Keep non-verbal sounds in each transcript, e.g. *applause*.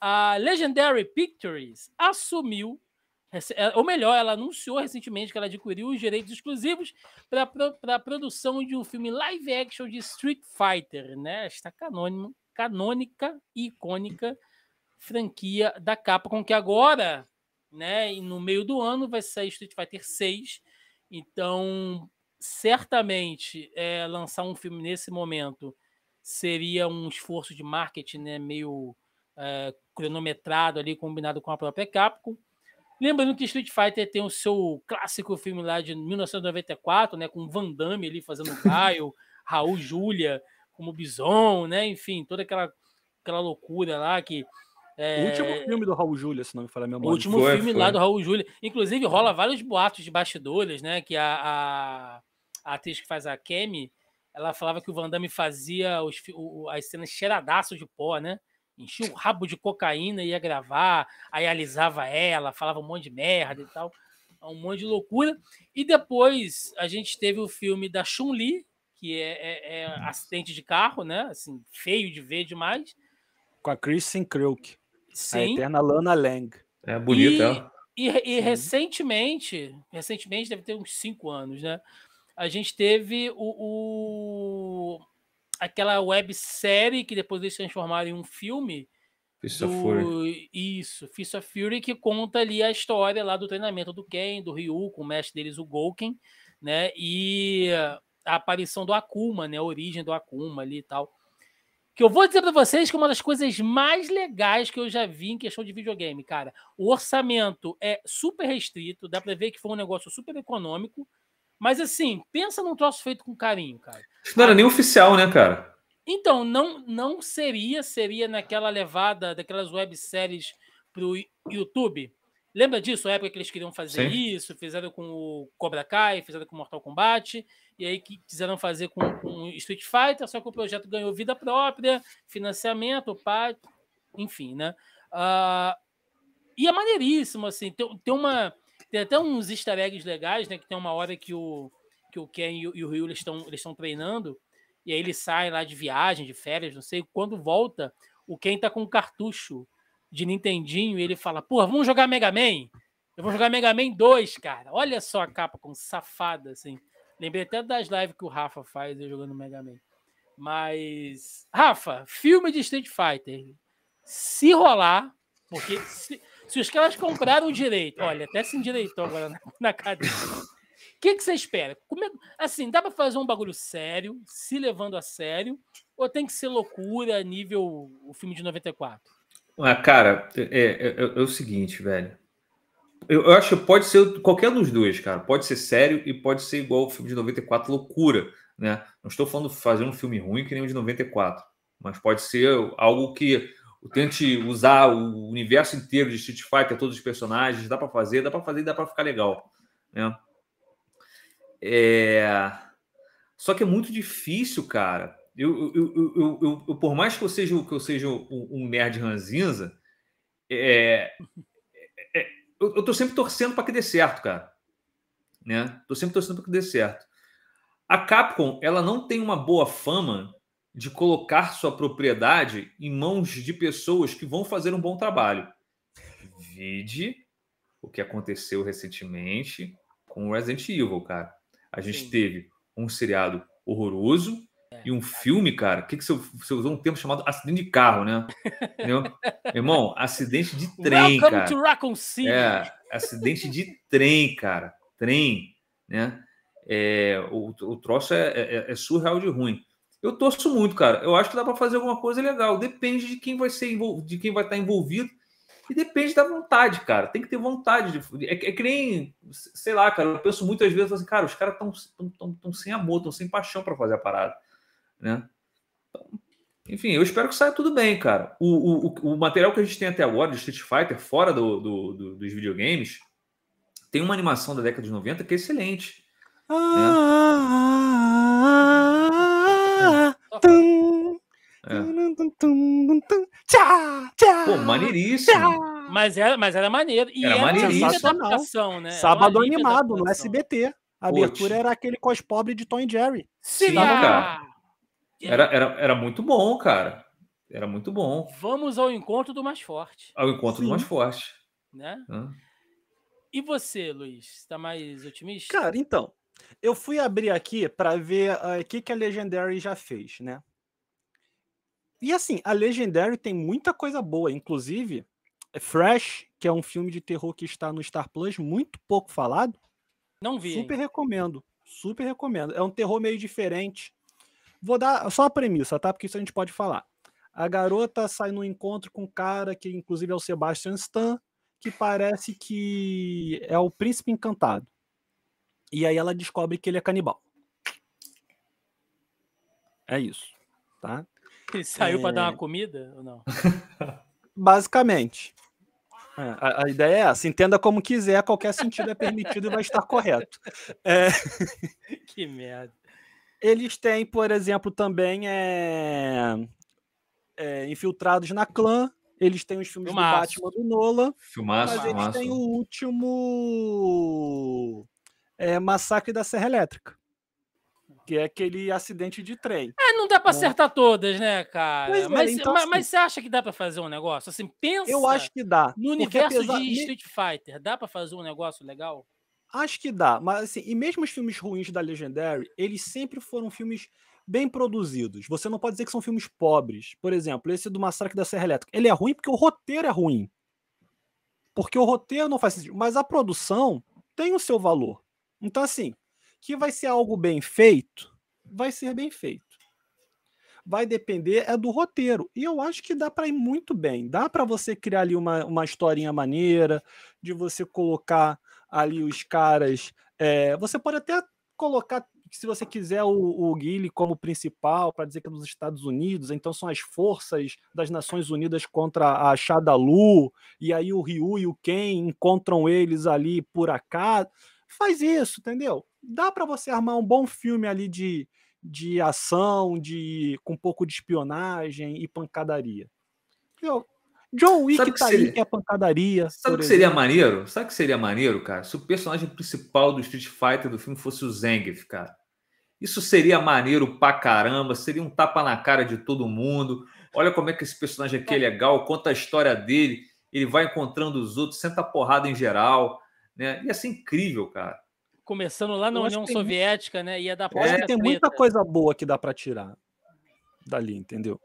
A Legendary Pictures assumiu, é, ou melhor, ela anunciou recentemente que ela adquiriu os direitos exclusivos para a produção de um filme live action de Street Fighter, né? Esta canônimo, canônica e icônica franquia da Capcom, que agora, né, no meio do ano, vai sair Street Fighter 6. Então, certamente, é, lançar um filme nesse momento seria um esforço de marketing né, meio é, cronometrado ali, combinado com a própria Capcom. Lembrando que Street Fighter tem o seu clássico filme lá de 1994, né, com Van Damme ali fazendo caio, *laughs* Raul Júlia como Bison, né, enfim, toda aquela, aquela loucura lá que é... O eh, último filme do Raul Júlia, se não me falha a memória. O último foi, filme foi. lá do Raul Júlia. Inclusive, rola vários boatos de bastidores, né? Que a, a, a atriz que faz a Kemi, ela falava que o Van Damme fazia os, o, as cenas cheiradaço de pó, né? enchia o rabo de cocaína e ia gravar, aí alisava ela, falava um monte de merda e tal, um monte de loucura. E depois a gente teve o filme da Chun-Li, que é, é, é uhum. acidente de carro, né? Assim, feio de ver demais. Com a Kristen Kruk. Sim. a eterna Lana Lang. É bonita, E, e, e recentemente, recentemente deve ter uns cinco anos, né? A gente teve o, o aquela websérie que depois eles transformaram em um filme. Fist do... Fury. Isso, Fist of Fury, que conta ali a história lá do treinamento do Ken, do Ryu, com o mestre deles, o Golken, né? E a aparição do Akuma, né? A origem do Akuma ali e tal. Que eu vou dizer para vocês que é uma das coisas mais legais que eu já vi em questão de videogame, cara. O orçamento é super restrito, dá para ver que foi um negócio super econômico, mas assim, pensa num troço feito com carinho, cara. Isso não era nem ah, oficial, né, cara? Então, não não seria, seria naquela levada daquelas webséries pro YouTube. Lembra disso? A época que eles queriam fazer Sim. isso, fizeram com o Cobra Kai, fizeram com Mortal Kombat, e aí que quiseram fazer com, com Street Fighter, só que o projeto ganhou vida própria, financiamento, parte enfim, né? Uh, e é maneiríssimo, assim, tem, tem uma tem até uns easter eggs legais, né? Que tem uma hora que o, que o Ken e o, Ryu estão eles estão treinando, e aí ele sai lá de viagem, de férias, não sei. Quando volta, o Ken tá com um cartucho de Nintendinho e ele fala: Porra, vamos jogar Mega Man? Eu vou jogar Mega Man 2, cara. Olha só a capa com safada, assim. Lembrei até das lives que o Rafa faz eu jogando Mega Man. Mas, Rafa, filme de Street Fighter. Se rolar, porque se, se os caras compraram o direito, olha, até se endireitou agora na, na cadeia. O que, que você espera? assim, dá para fazer um bagulho sério, se levando a sério, ou tem que ser loucura nível o filme de 94? Ah, cara, é, é, é, é, o seguinte, velho. Eu, eu acho que pode ser qualquer dos dois, cara. Pode ser sério e pode ser igual o filme de 94, loucura, né? Não estou falando fazer um filme ruim que nem o de 94, mas pode ser algo que tente usar o universo inteiro de Street Fighter, todos os personagens, dá para fazer, dá para fazer e dá para ficar legal, né? É... Só que é muito difícil, cara. Eu, eu, eu, eu, por mais que eu seja, que eu seja um, nerd ranzinza, é, é, é, eu, eu tô sempre torcendo para que dê certo, cara. Né? Tô sempre torcendo para que dê certo. A Capcom, ela não tem uma boa fama de colocar sua propriedade em mãos de pessoas que vão fazer um bom trabalho. Vide o que aconteceu recentemente com Resident Evil, cara. A gente Sim. teve um seriado horroroso é. e um filme, cara. Que que você, você, usou um termo chamado acidente de carro, né? Meu irmão, acidente de *laughs* trem, Welcome cara. To City. É, acidente de trem, cara. Trem, né? É, o, o troço é, é, é surreal de ruim. Eu torço muito, cara. Eu acho que dá para fazer alguma coisa legal. Depende de quem vai ser envolvido, de quem vai estar tá envolvido e depende da vontade, cara. Tem que ter vontade. De... É, é que nem, sei lá, cara. Eu penso muitas vezes assim, cara, os caras estão tão, tão, tão, sem amor, estão sem paixão para fazer a parada, né? Então, enfim, eu espero que saia tudo bem, cara. O, o, o material que a gente tem até agora de Street Fighter, fora do, do, do, dos videogames, tem uma animação da década de 90 que é excelente. Ah, né? ah, ah é. Pô, maneiríssimo. Mas era, mas era maneiro. E era, era maneiríssimo. né? Sábado animado, no SBT. A abertura era aquele cos pobre de Tom e Jerry. Sim, cara. Era, era, era muito bom, cara. Era muito bom. Vamos ao encontro do mais forte. Ao encontro Sim. do mais forte. Né? Hum. E você, Luiz? Está mais otimista? Cara, então. Eu fui abrir aqui para ver ah, o uh, que, que a Legendary já fez, né? E assim, a Legendary tem muita coisa boa, inclusive é Fresh, que é um filme de terror que está no Star Plus, muito pouco falado. Não vi. Super hein? recomendo. Super recomendo. É um terror meio diferente. Vou dar só a premissa, tá? Porque isso a gente pode falar. A garota sai num encontro com um cara que, inclusive, é o Sebastian Stan, que parece que é o príncipe encantado. E aí ela descobre que ele é canibal. É isso, tá? Ele saiu é... para dar uma é. comida ou não? *laughs* Basicamente. É, a, a, ideia é essa, entenda como quiser, qualquer sentido é permitido e vai estar correto. É... *laughs* Que merda. Eles têm, por exemplo, também é... é infiltrados na clã. Eles têm os filmes filmaço. do Batman do Nola. Filmaço, mas filmaço. eles têm o último é Massacre da Serra Elétrica. Que é aquele acidente de trem. É, não dá para né? acertar é. todas, né, cara? Pois é, mas, é, então, mas, assim, mas, você acha que dá para fazer um negócio? Assim, pensa. Eu acho que dá. No universo apesar... de Street Fighter, dá para fazer um negócio legal? Acho que dá, mas assim, e mesmo os filmes ruins da Legendary, eles sempre foram filmes bem produzidos. Você não pode dizer que são filmes pobres. Por exemplo, esse do Massacre da Serra Elétrica. Ele é ruim porque o roteiro é ruim. Porque o roteiro não faz sentido. Mas a produção tem o seu valor. Então, assim, que vai ser algo bem feito, vai ser bem feito. Vai depender é do roteiro. E eu acho que dá para ir muito bem. Dá para você criar ali uma, uma historinha maneira, de você colocar ali os caras. É, você pode até colocar, se você quiser, o, o Guile como principal, para dizer que é dos Estados Unidos, então são as forças das Nações Unidas contra a Shadalu, e aí o Ryu e o Ken encontram eles ali por acaso. Faz isso, entendeu? Dá para você armar um bom filme ali de, de ação, de com um pouco de espionagem e pancadaria. Entendeu? John Wick Sabe que tá seria... aí, que é pancadaria. Sabe o que seria maneiro? Sabe o que seria maneiro, cara? Se o personagem principal do Street Fighter do filme fosse o Zangief, cara. Isso seria maneiro pra caramba, seria um tapa na cara de todo mundo. Olha como é que esse personagem aqui é legal, conta a história dele, ele vai encontrando os outros, senta porrada em geral. Né? Ia ser incrível, cara. Começando lá na União Soviética, muito... né? Ia dar é, Tem muita coisa boa que dá para tirar dali, entendeu?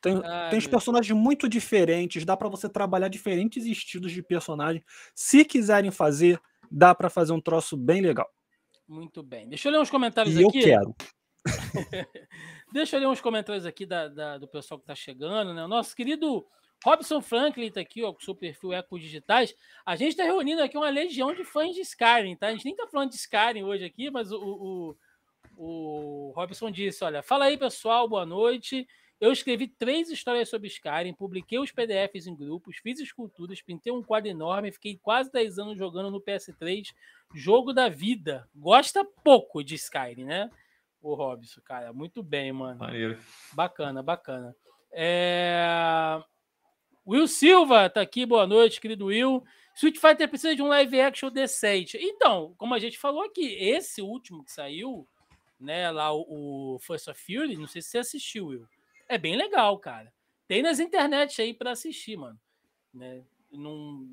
Tem, Ai, ah, tem os personagens muito diferentes, dá para você trabalhar diferentes estilos de personagem. Se quiserem fazer, dá para fazer um troço bem legal. Muito bem. Deixa eu ler uns comentários e aqui. Eu quero. *laughs* Deixa eu ler uns comentários aqui da, da do pessoal que está chegando, né? nosso querido Robson Franklin tá aqui, ó, com o seu perfil Ecos Digitais. A gente tá reunindo aqui uma legião de fãs de Skyrim, tá? A gente nem tá falando de Skyrim hoje aqui, mas o, o, o Robson disse, olha, fala aí, pessoal, boa noite. Eu escrevi três histórias sobre Skyrim, publiquei os PDFs em grupos, fiz esculturas, pintei um quadro enorme, fiquei quase 10 anos jogando no PS3, jogo da vida. Gosta pouco de Skyrim, né? O Robson, cara, muito bem, mano. Maneiro. Bacana, bacana. É... Will Silva tá aqui, boa noite, querido Will. Street Fighter precisa de um live action decente. Então, como a gente falou aqui, esse último que saiu, né, lá o, o of Fury, não sei se você assistiu, Will. É bem legal, cara. Tem nas internet aí para assistir, mano. Né? Não,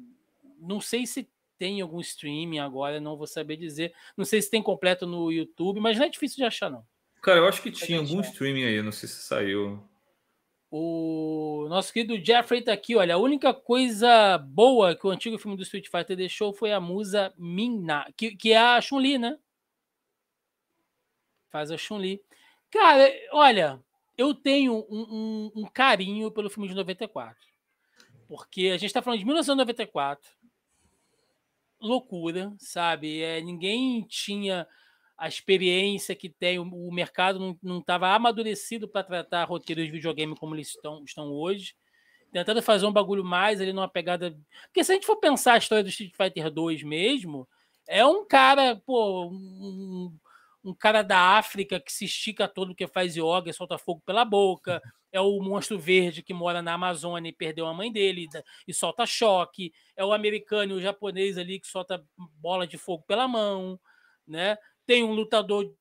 não sei se tem algum streaming agora, não vou saber dizer. Não sei se tem completo no YouTube, mas não é difícil de achar, não. Cara, eu acho que tinha algum streaming aí, não sei se saiu. O nosso querido Jeffrey tá aqui, olha. A única coisa boa que o antigo filme do Street Fighter deixou foi a musa Minna, que, que é a Chun-Li, né? Faz a Chun-Li. Cara, olha, eu tenho um, um, um, carinho pelo filme de 94. Porque a gente tá falando de 1994. Loucura, sabe? É, ninguém tinha a experiência que tem, o, mercado não estava amadurecido para tratar roteiros de videogame como eles estão, estão hoje. Tentando fazer um bagulho mais ali numa pegada. Porque se a gente for pensar a história do Street Fighter 2 mesmo, é um cara, pô, um, um cara da África que se estica todo, que faz yoga e solta fogo pela boca. É o monstro verde que mora na Amazônia e perdeu a mãe dele e solta choque. É o americano e o japonês ali que solta bola de fogo pela mão, né? tem um lutador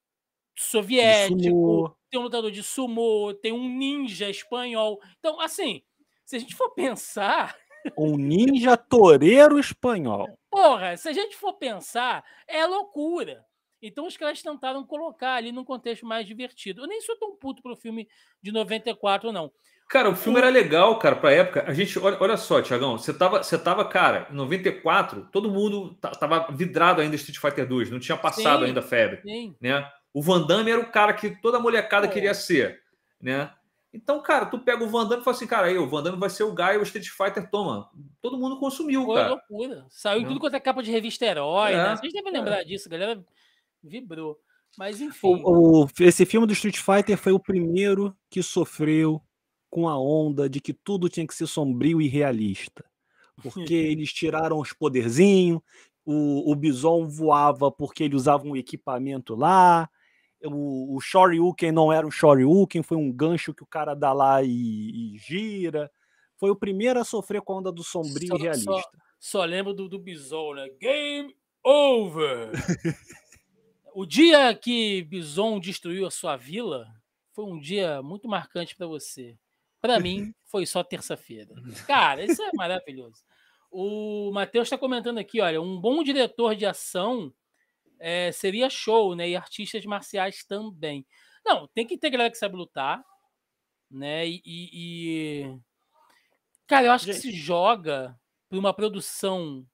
soviético, tem um lutador de sumô, tem um ninja espanhol. Então, assim, se a gente for pensar. *laughs* Um ninja torero espanhol. Porra, se a gente for pensar, é loucura. Então os caras tentaram colocar ali num contexto mais divertido. Eu nem sou tão puto pro filme de 94, não. Cara, o filme era legal, cara, pra época. A gente, olha, olha só, Tiagão, você tava, você tava, cara, em 94, todo mundo tava vidrado ainda Street Fighter 2, não tinha passado sim, ainda a febre, sim. né? O Van Damme era o cara que toda molecada é. queria ser, né? Então, cara, tu pega o Van Damme e fala assim, cara, aí o Van Damme vai ser o Guy, o Street Fighter, toma. Todo mundo consumiu, Foi cara. loucura. Saiu tudo quanto é capa de revista herói, né? é, né? Vocês devem é. lembrar disso, a galera vibrou. Mas enfim. O, o, esse filme do Street Fighter foi o primeiro que sofreu com a onda de que tudo tinha que ser sombrio e realista. Porque *laughs* eles tiraram os poderzinhos, o, o Bison voava porque ele usava um equipamento lá, o, o Shoryuken não era um Shoryuken, foi um gancho que o cara dá lá e, e gira. Foi o primeiro a sofrer com a onda do sombrio só, e realista. Só, só lembro do, do Bison, né? Game over! o dia que Bison destruiu a sua vila foi um dia muito marcante para você. Para mim, foi só terça-feira. Uhum. Cara, isso é *laughs* maravilhoso. O Matheus está comentando aqui, olha, um bom diretor de ação é, seria show, né? E artistas marciais também. Não, tem que ter galera que sabe lutar, né? E, e... cara, eu acho Gente. que se joga para uma produção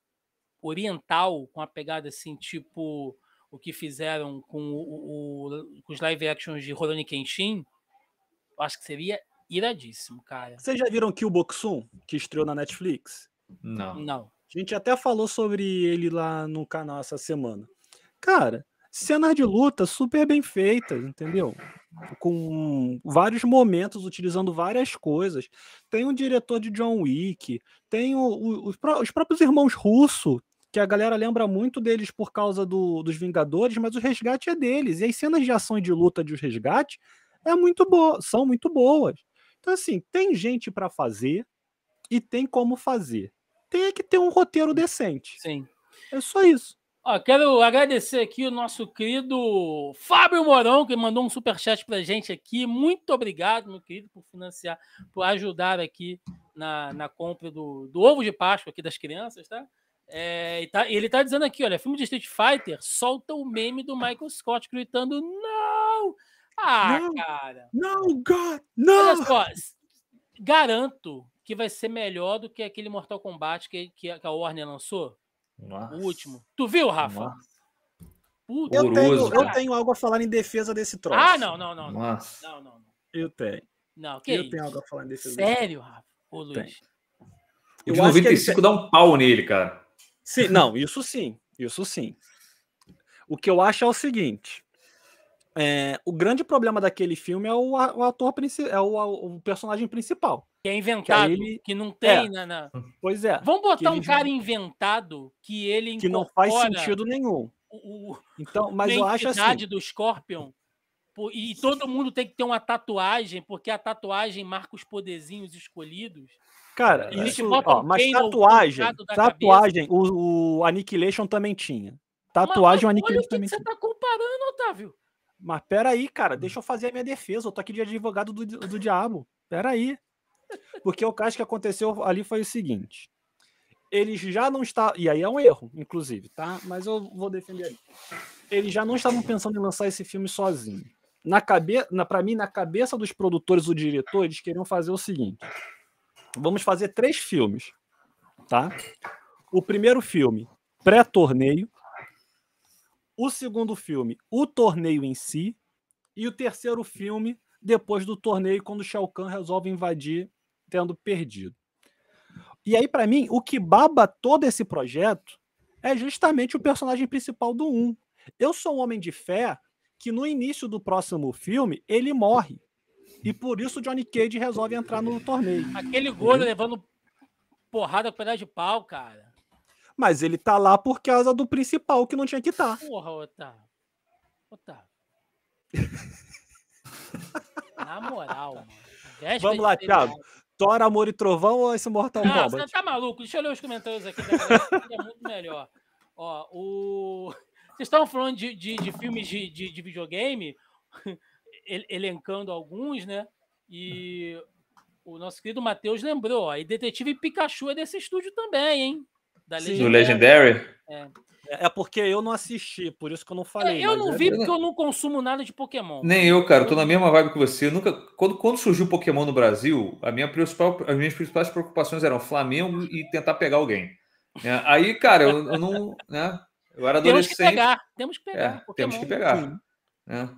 oriental com a pegada assim, tipo o que fizeram com, o, o, com os live actions de Rurouni Kenshin, eu acho que seria iradíssimo, cara. Vocês já viram Kill Boxum, que estreou na Netflix? Não. Não. A gente até falou sobre ele lá no canal essa semana. Cara, cenas de luta super bem feitas, entendeu? Com vários momentos, utilizando várias coisas. Tem o diretor de John Wick, tem o, o, os, os, próprios irmãos russo, que a galera lembra muito deles por causa do, dos Vingadores, mas o resgate é deles. E as cenas de ação e de luta de resgate é muito boa, são muito boas. Então, assim, tem gente para fazer e tem como fazer. Tem é que ter um roteiro decente. Sim. É só isso. Ó, quero agradecer aqui o nosso querido Fábio Morão, que mandou um superchat para gente aqui. Muito obrigado, meu querido, por financiar, por ajudar aqui na, na compra do, do ovo de Páscoa aqui das crianças, tá? É, e tá, ele tá dizendo aqui, olha, filme de Street Fighter solta o meme do Michael Scott gritando não! Ah, não, cara. Não, God, não! Olha só, garanto que vai ser melhor do que aquele Mortal Kombat que, que a Warner lançou. Nossa. O último. Tu viu, Rafa? Puta, eu, tenho, eu tenho, algo a falar em defesa desse troço. Ah, não, não, não. Nossa. Não, não, não. Eu tenho. Não, que eu isso? tenho algo a falar em defesa Sério, Rafa? Ô, Luiz. Tem. o de 95 ele... dá um pau nele, cara. Sim, não, isso sim. Isso sim. O que eu acho é o seguinte: é, o grande problema daquele filme é o, o ator principal, é o, o, personagem principal. Que é inventado, que, ele... que não é. tem, é. Né, na, né? Pois é. Vamos botar um ele... cara inventado que ele Que não faz sentido nenhum. O, então, mas eu acho assim. a do Scorpion. E todo mundo tem que ter uma tatuagem, porque a tatuagem marca os poderzinhos escolhidos. Cara, isso, ó, mas tatuagem, tatuagem, o, o Annihilation também tinha. Tatuagem, mas, o Annihilation também que tinha. Você tá comparando, Otávio? Mas peraí, cara, hum. deixa eu fazer a minha defesa. Eu tô aqui de advogado do, do diabo. Peraí. Porque o caso que aconteceu ali foi o seguinte. Eles já não estavam. E aí é um erro, inclusive, tá? Mas eu vou defender ali. Eles já não estavam pensando em lançar esse filme sozinho. Na cabeça, para mim, na cabeça dos produtores, o diretor, eles queriam fazer o seguinte: vamos fazer três filmes, tá? O primeiro filme, pré-torneio, o segundo filme, o torneio em si, e o terceiro filme, depois do torneio, quando Shao Kahn resolve invadir, tendo perdido. E aí, para mim, o que baba todo esse projeto é justamente o personagem principal do 1. Eu sou um homem de fé que no início do próximo filme ele morre. E por isso Johnny Cage resolve entrar no torneio. Aquele gordo levando porrada com pedaço de pau, cara. Mas ele tá lá por causa do principal que não tinha que estar. Tá. Porra, Otávio. Otávio. *laughs* Na moral, mano. Vamos lá, Thiago. Thor, Amor e Trovão ou esse Mortal Kombat? você tá maluco? Deixa eu ler os comentários aqui. é muito melhor. Ó, o... *laughs* Vocês estão falando de, de, de filmes de, de, de, videogame, *laughs* elencando alguns, né? E o nosso querido Matheus lembrou, ó, e Detetive Pikachu é desse estúdio também, hein? Da Legendary. Do Legendary? É. é. É porque eu não assisti, por isso que eu não falei. É, eu não é vi é... porque eu não consumo nada de Pokémon. Nem eu, cara. Eu tô na mesma vibe que você. Eu nunca, quando, quando surgiu Pokémon no Brasil, a minha principal, as minhas principais preocupações eram Flamengo e tentar pegar alguém. É, aí, cara, eu, eu não. Né, eu era adolescente. Temos que pegar. Temos que pegar. É, temos que pegar. Né?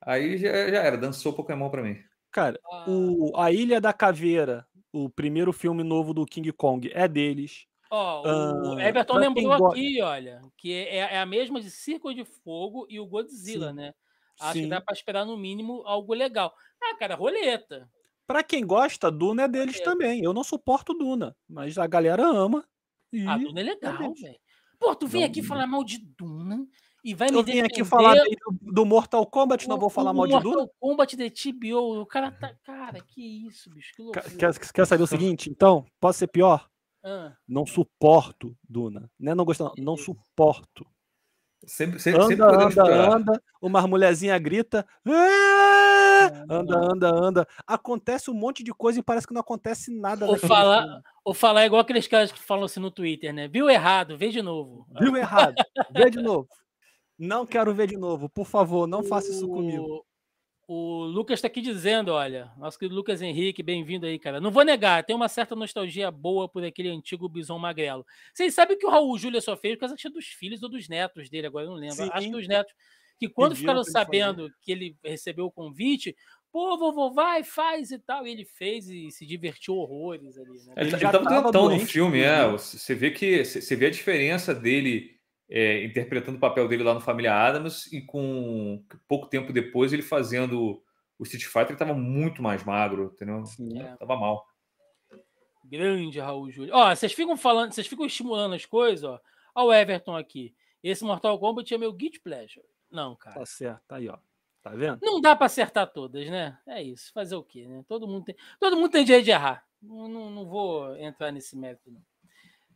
Aí já, já, era. Dançou Pokémon para mim. Cara, ah. o, A Ilha da Caveira, o primeiro filme novo do King Kong, é deles. Ó, oh, o ah, Everton lembrou aqui, olha, que é, é, a mesma de Circo de Fogo e o Godzilla, Sim. né? Acho Sim. que dá para esperar no mínimo algo legal. Ah, cara, roleta. Para quem gosta, Duna é deles roleta. também. Eu não suporto Duna, mas a galera ama. E... Ah, Duna é legal, velho. Pô, tu vem não, aqui não. falar mal de Duna e vai eu me Eu vim aqui falar do Mortal Kombat, o, não vou falar mal de Mortal Duna? Mortal Kombat de TBO, o cara tá... Cara, que isso, bicho, que loucura. Quer, quer saber o seguinte, então? Pode ser pior? Ah. Não suporto Duna. Né, não gosto, não não suporto. Sempre, sempre, anda, sempre anda, misturar. anda, uma mulherzinha grita. Ah! Anda, anda, anda, anda. Acontece um monte de coisa e parece que não acontece nada. Ou falar, ou falar é igual aqueles caras que falam assim no Twitter, né? Viu errado, vê de novo. Viu errado, vê de novo. Não quero ver de novo, por favor, não faça isso comigo. O Lucas está aqui dizendo, olha, nosso querido Lucas Henrique, bem-vindo aí, cara. Não vou negar, tem uma certa nostalgia boa por aquele antigo bison magrelo. Vocês sabem que o Raul Júlia só fez por causa dos filhos ou dos netos dele, agora eu não lembro. Sim, Acho que os netos, que quando ficaram sabendo que ele recebeu o convite, pô, vovô, vai, faz e tal. E ele fez e se divertiu horrores ali, né? É, ele, ele já estava tentando no filme, é. Né? Você vê que você vê a diferença dele é, interpretando o papel dele lá no Família Adams e com pouco tempo depois ele fazendo o Street Fighter, ele estava muito mais magro, entendeu? Sim, é. Tava mal. Grande Raul Júlio. Ó, vocês ficam falando, vocês ficam estimulando as coisas, ó. o Everton aqui. Esse Mortal Kombat é meu Git Pleasure. Não, cara. Tá certo, aí, ó. Tá vendo? Não dá para acertar todas, né? É isso. Fazer o quê, né? Todo mundo tem, todo mundo tem direito de errar. Não, não, não vou entrar nesse método, não.